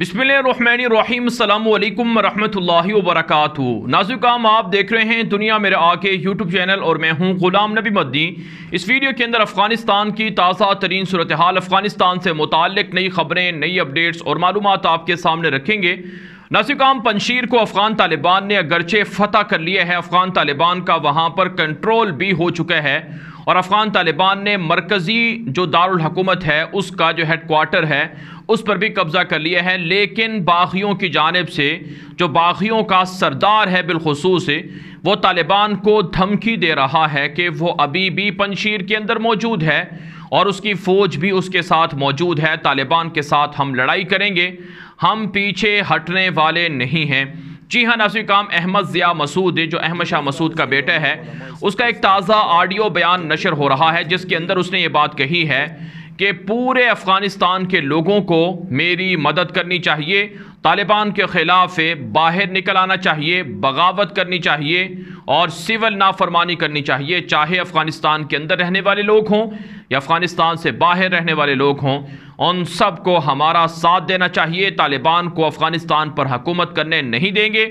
बिसमीम वरहमल वरक नाजुकाम आप देख रहे हैं दुनिया मेरे आके यूट्यूब चैनल और मैं हूं गुलाम नबी मद्दी इस वीडियो के अंदर अफगानिस्तान की ताज़ा तरीन सूरत हाल अफगानिस्तान से मुतक नई खबरें नई अपडेट्स और मालूम आपके सामने रखेंगे नाजिकाम पंशीर को अफगान तालिबान ने अगरचे फतह कर लिया है अफगान तालिबान का वहाँ पर कंट्रोल भी हो चुका है और अफ़गान तालिबान ने मरकज़ी जो दारकूमत है उसका जो हेड क्वार्टर है उस पर भी कब्ज़ा कर लिया है लेकिन बागियों की जानब से जो बागियों का सरदार है बिलखसूस वो तालिबान को धमकी दे रहा है कि वो अभी भी पंशीर के अंदर मौजूद है और उसकी फ़ौज भी उसके साथ मौजूद है तालिबान के साथ हम लड़ाई करेंगे हम पीछे हटने वाले नहीं हैं जी हाँ नासिर काम अहमद ज़िया मसूद जो अहमद शाह मसूद का बेटा है उसका एक ताज़ा ऑडियो बयान नशर हो रहा है जिसके अंदर उसने ये बात कही है कि पूरे अफ़गानिस्तान के लोगों को मेरी मदद करनी चाहिए तालिबान के ख़िलाफ़ बाहर निकल आना चाहिए बगावत करनी चाहिए और सिविल नाफरमानी करनी चाहिए चाहे अफ़गानिस्तान के अंदर रहने वाले लोग हों या अफ़गानिस्तान से बाहर रहने वाले लोग हों उन सब को हमारा साथ देना चाहिए तालिबान को अफ़गानिस्तान पर हकूमत करने नहीं देंगे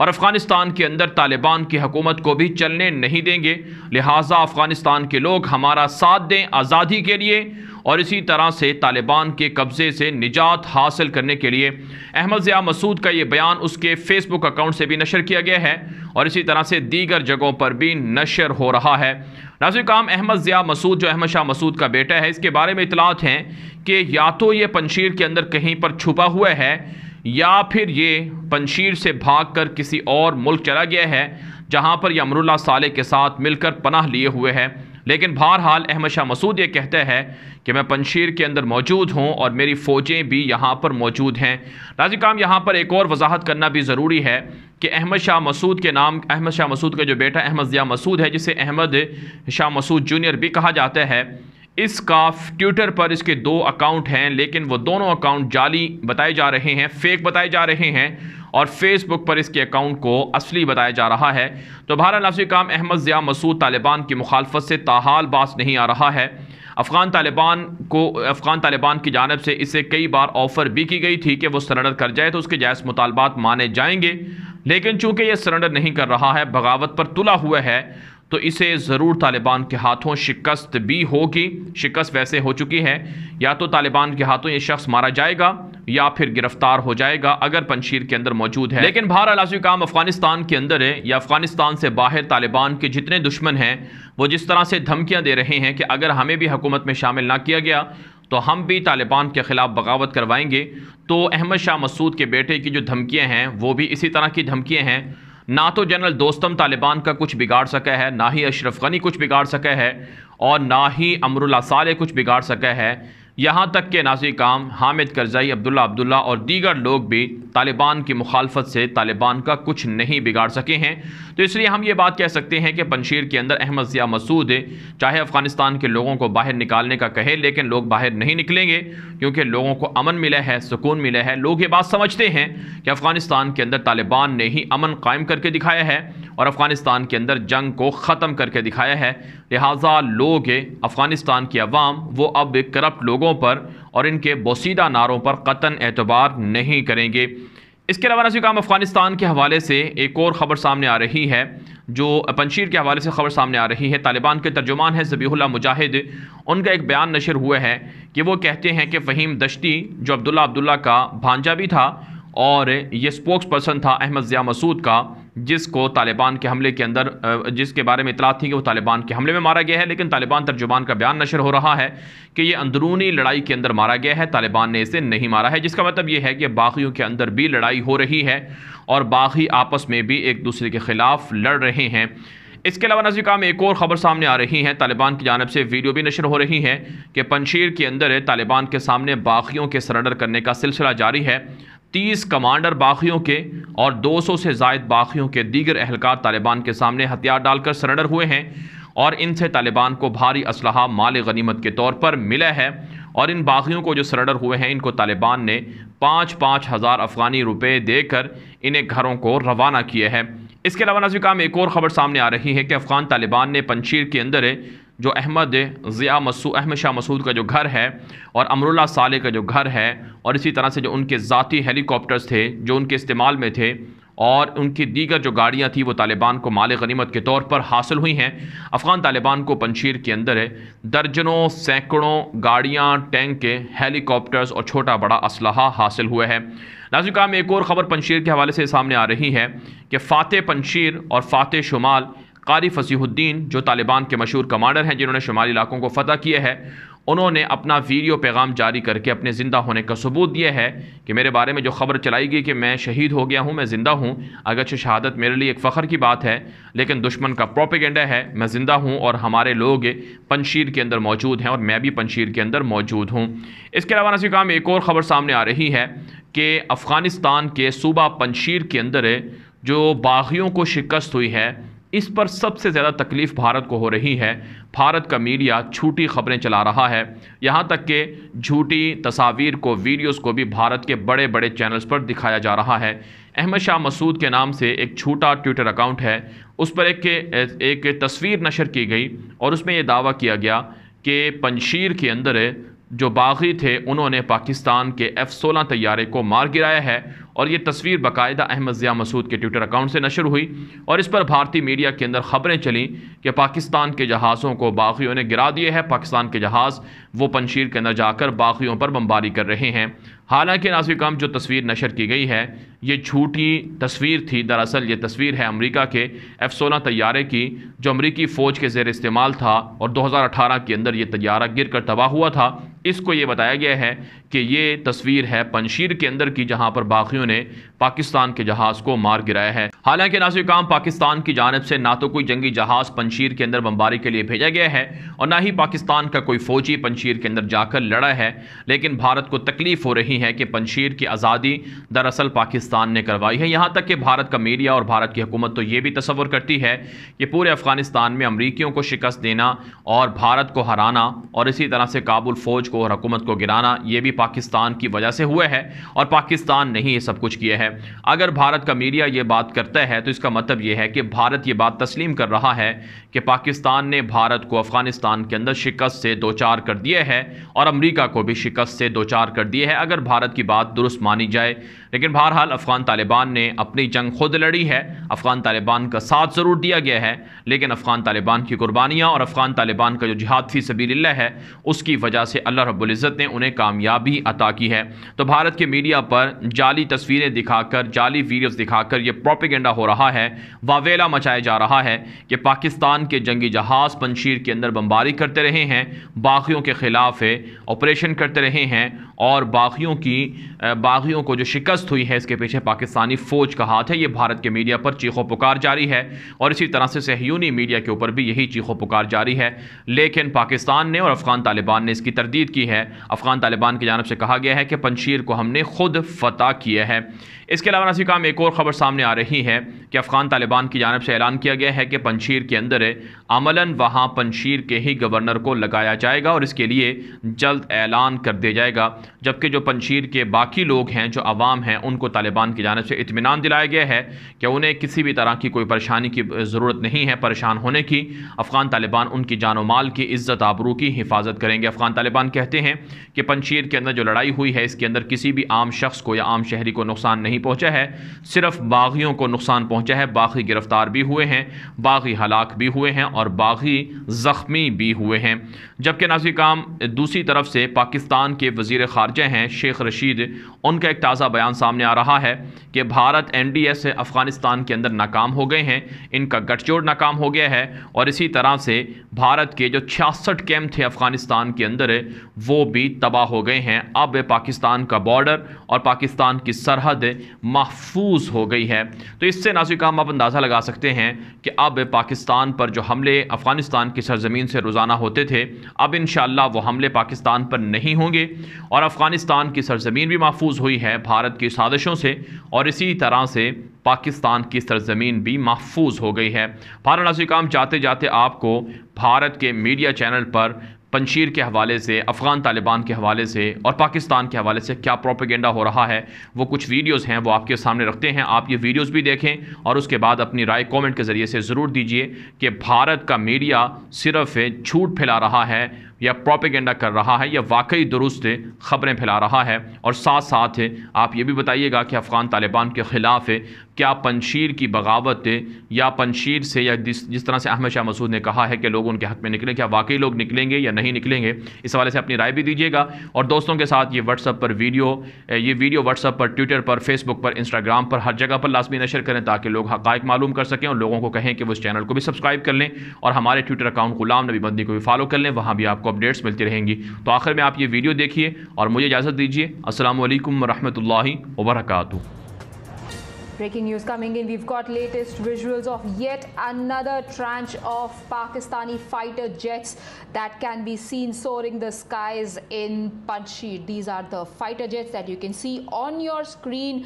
और अफ़गानिस्तान के अंदर तालिबान की हकूमत को भी चलने नहीं देंगे लिहाजा अफ़गानिस्तान के लोग हमारा साथ दें आज़ादी के लिए और इसी तरह से तालिबान के कब्ज़े से निजात हासिल करने के लिए अहमद ज़िया मसूद का ये बयान उसके फेसबुक अकाउंट से भी नशर किया गया है और इसी तरह से दीगर जगहों पर भी नशर हो रहा है नाजिर काम अहमद ज़िया मसूद जो अहमद शाह मसूद का बेटा है इसके बारे में इतलात हैं कि या तो ये पंशीर के अंदर कहीं पर छुपा हुआ है या फिर ये पंशीर से भागकर किसी और मुल्क चला गया है जहाँ पर यह अमरुल्ला साले के साथ मिलकर पनाह लिए हुए है लेकिन बहरहाल अहमद शाह मसूद ये कहते हैं कि मैं पंशीर के अंदर मौजूद हूँ और मेरी फ़ौजें भी यहाँ पर मौजूद हैं राजी काम यहाँ पर एक और वजाहत करना भी ज़रूरी है कि अहमद शाह मसूद के नाम अहमद शाह मसूद का जो बेटा अहमद ज़िया मसूद है जिसे अहमद शाह मसूद जूनियर भी कहा जाता है इसका ट्विटर पर इसके दो अकाउंट हैं लेकिन वो दोनों अकाउंट जाली बताए जा रहे हैं फेक बताए जा रहे हैं और फेसबुक पर इसके अकाउंट को असली बताया जा रहा है तो भारत अफजी काम अहमद ज़िया मसूद तालिबान की मुखालफत से ताहाल बास नहीं आ रहा है अफ़गान तालिबान को अफ़गान तालिबान की जानब से इसे कई बार ऑफ़र भी की गई थी कि वो सरेंडर कर जाए तो उसके जायज़ मुतालबात माने जाएंगे लेकिन चूंकि ये सरेंडर नहीं कर रहा है बगावत पर तुला हुआ है तो इसे ज़रूर तालिबान के हाथों शिकस्त भी होगी शिकस्त वैसे हो चुकी है या तो तालिबान के हाथों ये शख्स मारा जाएगा या फिर गिरफ्तार हो जाएगा अगर पंशीर के अंदर मौजूद है लेकिन बहरहाल आजमी काम अफगानिस्तान के अंदर है या अफगानिस्तान से बाहर तालिबान के जितने दुश्मन हैं वो जिस तरह से धमकियाँ दे रहे हैं कि अगर हमें भी हुकूमत में शामिल ना किया गया तो हम भी तालिबान के ख़िलाफ़ बगावत करवाएंगे तो अहमद शाह मसूद के बेटे की जो धमकियाँ हैं वो भी इसी तरह की धमकियाँ हैं ना तो जनरल दोस्तम तालिबान का कुछ बिगाड़ सका है ना ही अशरफ गनी कुछ बिगाड़ सका है और ना ही अमरुल्ला साले कुछ बिगाड़ सका है यहाँ तक के नाजी काम हामिद करजई अब्दुल्ला अब्दुल्ला और दीगर लोग भी तालिबान की मुखालफत से तालिबान का कुछ नहीं बिगाड़ सके हैं तो इसलिए हम ये बात कह सकते हैं कि पनशीर के अंदर अहमद ज़िया मसूद चाहे अफ़गानिस्तान के लोगों को बाहर निकालने का कहे लेकिन लोग बाहर नहीं निकलेंगे क्योंकि लोगों को अमन मिला है सुकून मिला है लोग ये बात समझते हैं कि अफ़गानिस्तान के अंदर तालिबान ने ही अमन कायम करके दिखाया है और अफ़गानिस्तान के अंदर जंग को ख़त्म करके दिखाया है लिहाजा लोग अफ़गानिस्तान की आवाम वो अब करप्ट लोगों पर और इनके बोसीदा नारों पर कतन एतबार नहीं करेंगे इसके अलावा नसी काम अफ़गानिस्तान के हवाले से एक और ख़बर सामने आ रही है जो पंशीर के हवाले से ख़बर सामने आ रही है तालिबान के तर्जुमान है जबीहुल्ला मुजाहिद उनका एक बयान नशर हुआ है कि वो कहते हैं कि फ़हीम दश्ती जो अब्दुल्ला अब्दुल्ला का भांजा भी था और ये स्पोक्स पर्सन था अहमद ज़िया मसूद का जिसको तालिबान के हमले के अंदर जिसके बारे में इतला थी कि वो तालिबान के हमले में मारा गया है लेकिन तालिबान तर्जुबान का बयान नशर हो रहा है कि ये अंदरूनी लड़ाई के अंदर मारा गया है तालिबान ने इसे नहीं मारा है जिसका मतलब ये है कि बागियों के अंदर भी लड़ाई हो रही है और बागी आपस में भी एक दूसरे के ख़िलाफ़ लड़ रहे हैं इसके अलावा नजर काम एक और ख़बर सामने आ रही है तालिबान की जानब से वीडियो भी नशर हो रही है कि पंशीर के अंदर तालिबान के सामने बागियों के सरेंडर करने का सिलसिला जारी है तीस कमांडर बागियों के और दो सौ से जायद बाखियों के दीगर अहलकार तालिबान के सामने हथियार डालकर सरेंडर हुए हैं और इनसे तालिबान को भारी असल माल गनीमत के तौर पर मिला है और इन बागियों को जो सरेंडर हुए हैं इनको तालिबान ने पाँच पाँच हज़ार अफगानी रुपये देकर इन्हें घरों को रवाना किया है इसके अलावा नाजिक काम एक और ख़बर सामने आ रही है कि अफ़गान तालिबान ने पंचीर के अंदर जो अहमद ज़िया मसू अहमद शाह मसूद का जो घर है और अमरुल्ला साले का जो घर है और इसी तरह से जो उनके ज़ाती हेलीकॉप्टर्स थे जो उनके इस्तेमाल में थे और उनकी दीगर जो गाड़ियाँ थी वो तालिबान को माल गनीमत के तौर पर हासिल हुई हैं अफ़गान तालिबान को पंशीर के अंदर है दर्जनों सैकड़ों गाड़ियाँ टैंक हेलीकॉप्टर्स और छोटा बड़ा असलहा हासिल हुए हैं नाजुका में एक और ख़बर पंशीर के हवाले से सामने आ रही है कि फ़ातह पंशीर और फ़ातह शुमाल कारी फसीहुद्दीन जो तालिबान के मशहूर कमांडर हैं जिन्होंने शुमाली इलाकों को फ़तह किया है उन्होंने अपना वीडियो पैगाम जारी करके अपने ज़िंदा होने का सबूत दिया है कि मेरे बारे में जो खबर चलाई गई कि मैं शहीद हो गया हूँ मैं ज़िंदा हूँ अगरचे शहादत मेरे लिए एक फ़ख्र की बात है लेकिन दुश्मन का प्रोपेगेंडा है मैं ज़िंदा हूँ और हमारे लोग पनशीर के अंदर मौजूद हैं और मैं भी पनशीर के अंदर मौजूद हूँ इसके अलावा नसी काम एक और ख़बर सामने आ रही है कि अफ़गानिस्तान के सूबा पनशीर के अंदर जो बागियों को शिकस्त हुई है इस पर सबसे ज़्यादा तकलीफ भारत को हो रही है भारत का मीडिया झूठी खबरें चला रहा है यहाँ तक कि झूठी तस्वीर को वीडियोस को भी भारत के बड़े बड़े चैनल्स पर दिखाया जा रहा है अहमद शाह मसूद के नाम से एक छोटा ट्विटर अकाउंट है उस पर एक एक तस्वीर नशर की गई और उसमें यह दावा किया गया कि पंशीर के अंदर जो बागी थे उन्होंने पाकिस्तान के एफ़ सोलह तैयारे को मार गिराया है और ये तस्वीर बाकायदा अहमद ज़िया मसूद के ट्विटर अकाउंट से नशर हुई और इस पर भारतीय मीडिया के अंदर ख़बरें चलीं कि पाकिस्तान के जहाज़ों को बागियों ने गिरा दिए हैं पाकिस्तान के जहाज़ वो पंशीर के अंदर जाकर बागियों पर बमबारी कर रहे हैं हालांकि नाजिक कम जो तस्वीर नशर की गई है ये झूठी तस्वीर थी दरअसल ये तस्वीर है अमरीका के एफ़ सोलह तैयारे की जो अमरीकी फ़ौज के जेर इस्तेमाल था और दो हज़ार अठारह के अंदर ये तैयारा गिर कर तबाह हुआ था इसको ये बताया गया है कि ये तस्वीर है पंशीर के अंदर की जहां पर बाकियों ने पाकिस्तान के जहाज़ को मार गिराया है हालांकि नाजिर काम पाकिस्तान की जानब से ना तो कोई जंगी जहाज़ पंशीर के अंदर बम्बारी के लिए भेजा गया है और ना ही पाकिस्तान का कोई फ़ौजी पंशीर के अंदर जाकर लड़ा है लेकिन भारत को तकलीफ़ हो रही है कि पंशीर की आज़ादी दरअसल पाकिस्तान ने करवाई है यहाँ तक कि भारत का मीडिया और भारत की हुकूमत तो ये भी तस्वर करती है कि पूरे अफगानिस्तान में अमरीकियों को शिकस्त देना और भारत को हराना और इसी तरह से काबुल फ़ौज को और हकूमत को गिराना ये भी पाकिस्तान की वजह से हुए है और पाकिस्तान ने ही ये सब कुछ किया है अगर भारत का मीडिया ये बात करता है तो इसका मतलब ये है कि भारत ये बात तस्लीम कर रहा है कि पाकिस्तान ने भारत को अफ़गानिस्तान के अंदर शिकस्त से दो चार कर दिया है और अमरीका को भी शिकस्त से दो चार कर दिए है अगर भारत की बात दुरुस्त मानी जाए लेकिन बहरहाल अफ़गान तालिबान ने अपनी जंग खुद लड़ी है अफ़गान तालिबान का साथ ज़रूर दिया गया है लेकिन अफ़गान तालिबान की कुर्बानियाँ और अफ़गान तालिबान का जो जिहाद फी सबील्ला है उसकी वजह से अल्लाह रब्ज़त ने उन्हें कामयाबी अता की है तो भारत के मीडिया पर जाली तस्वीरें दिखाकर जाली वीडियोज़ दिखाकर यह प्रोपिगेंडा हो रहा है वावेला मचाया जा रहा है कि पाकिस्तान के जंगी जहाज़ पंशीर के अंदर बम्बारी करते रहे हैं बागियों के ख़िलाफ़ ऑपरेशन करते रहे हैं और बागियों की बागियों को जो शिकस्त शिकस्त हुई है इसके पीछे पाकिस्तानी फौज का हाथ है ये भारत के मीडिया पर चीखों पुकार जारी है और इसी तरह से सहयूनी मीडिया के ऊपर भी यही चीखों पुकार जारी है लेकिन पाकिस्तान ने और अफगान तालिबान ने इसकी तरदीद की है अफगान तालिबान की जानब से कहा गया है कि पंशीर को हमने खुद फतह किया है इसके अलावा नसी काम एक और खबर सामने आ रही है कि अफगान तालिबान की जानब से ऐलान किया गया है कि पंशीर के अंदर अमला वहाँ पंशीर के ही गवर्नर को लगाया जाएगा और इसके लिए जल्द ऐलान कर दिया जाएगा जबकि जो पंशीर के बाकी लोग हैं जो आवाम हैं हैं उनको तालिबान की जानब से इतमान दिलाया गया है कि उन्हें किसी भी तरह की कोई परेशानी की ज़रूरत नहीं है परेशान होने की अफ़गान तालिबान उनकी जान माल की इज़्ज़त आबरू की हिफाजत करेंगे अफ़गान तालिबान कहते हैं कि पंचीर के अंदर जो लड़ाई हुई है इसके अंदर किसी भी आम शख्स को या आम शहरी को नुकसान नहीं पहुँचा है सिर्फ बागियों को नुकसान पहुँचा है बाकी गिरफ़्तार भी हुए हैं बागी हलाक भी हुए हैं और बागी ज़ख्मी भी हुए हैं जबकि नाजी काम दूसरी तरफ से पाकिस्तान के वजीर खारजा हैं शेख रशीद उनका एक ताज़ा बयान बयान सामने आ रहा है कि भारत एनडीए से अफगानिस्तान के अंदर नाकाम हो गए हैं इनका गठजोड़ नाकाम हो गया है और इसी तरह से भारत के जो छियासठ कैंप थे अफगानिस्तान के अंदर वो भी तबाह हो गए हैं अब पाकिस्तान का बॉर्डर और पाकिस्तान की सरहद महफूज हो गई है तो इससे नाजिक हम आप अंदाज़ा लगा सकते हैं कि अब पाकिस्तान पर जो हमले अफगानिस्तान की सरजमीन से रोज़ाना होते थे अब इन वो हमले पाकिस्तान पर नहीं होंगे और अफगानिस्तान की सरजमीन भी महफूज हुई है भारत की साजिशों से और इसी तरह से पाकिस्तान की सरजमीन भी महफूज हो गई है भारत नाजी काम जाते जाते आपको भारत के मीडिया चैनल पर पंशीर के हवाले से अफ़गान तालिबान के हवाले से और पाकिस्तान के हवाले से क्या प्रोपेगेंडा हो रहा है वो कुछ वीडियोस हैं वो आपके सामने रखते हैं आप ये वीडियोस भी देखें और उसके बाद अपनी राय कमेंट के ज़रिए से ज़रूर दीजिए कि भारत का मीडिया सिर्फ झूठ फैला रहा है या प्रोपेगेंडा कर रहा है या वाकई दुरुस्त खबरें फैला रहा है और साथ साथ आप ये भी बताइएगा कि अफ़गान तालिबान के ख़िलाफ़ क्या पनशीर की बगावत या पनशीर से या जिस जिस तरह से अहमद शाह मसूद ने कहा है कि लोग उनके हक़ में निकलें क्या वाकई लोग निकलेंगे या नहीं निकलेंगे इस हवाले से अपनी राय भी दीजिएगा और दोस्तों के साथ ये व्हाट्सअप पर वीडियो ये वीडियो व्हाट्सअप पर ट्विटर पर फेसबुक पर इंस्टाग्राम पर हर जगह पर लाजमी नशर करें ताकि लोग हक़ मालूम कर सकें और लोगों को कहें कि वो इस चैनल को भी सब्सक्राइब कर लें और हमारे ट्विटर अकाउंट गुलाम नबी बंदी को भी फॉलो कर लें वहाँ भी आपको अपडेट्स मिलती रहेंगी तो आखिर में आप ये वीडियो देखिए और मुझे इजाज़त दीजिए असल वरहमल वर्का Breaking news coming in. We've got latest visuals of yet another tranche of Pakistani fighter jets that can be seen soaring the skies in Panjshir. These are the fighter jets that you can see on your screen.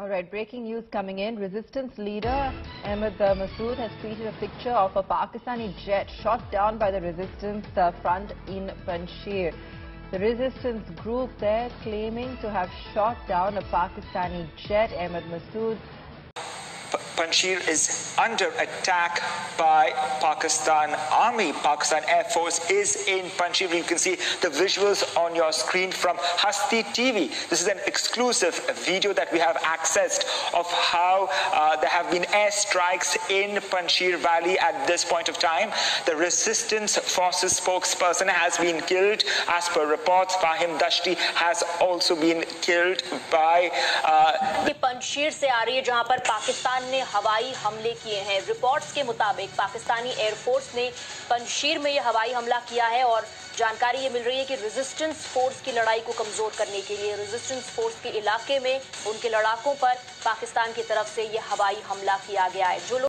All right, breaking news coming in. Resistance leader Ahmed uh, Masood has tweeted a picture of a Pakistani jet shot down by the resistance uh, front in Panjshir. The resistance group there claiming to have shot down a Pakistani jet. Ahmed Masood Panjshir is under attack by Pakistan Army. Pakistan Air Force is in Panjshir. You can see the visuals on your screen from Hasti TV. This is an exclusive video that we have accessed of how uh, there have been airstrikes in Panjshir Valley at this point of time. The resistance forces spokesperson has been killed. As per reports, Fahim Dashti has also been killed by... Uh, Panjshir से आ रही है जहां पर पाकिस्तान ने हवाई हमले किए हैं रिपोर्ट्स के मुताबिक पाकिस्तानी एयरफोर्स ने पंशीर में यह हवाई हमला किया है और जानकारी ये मिल रही है कि रेजिस्टेंस फोर्स की लड़ाई को कमजोर करने के लिए रेजिस्टेंस फोर्स के इलाके में उनके लड़ाकों पर पाकिस्तान की तरफ से यह हवाई हमला किया गया है जो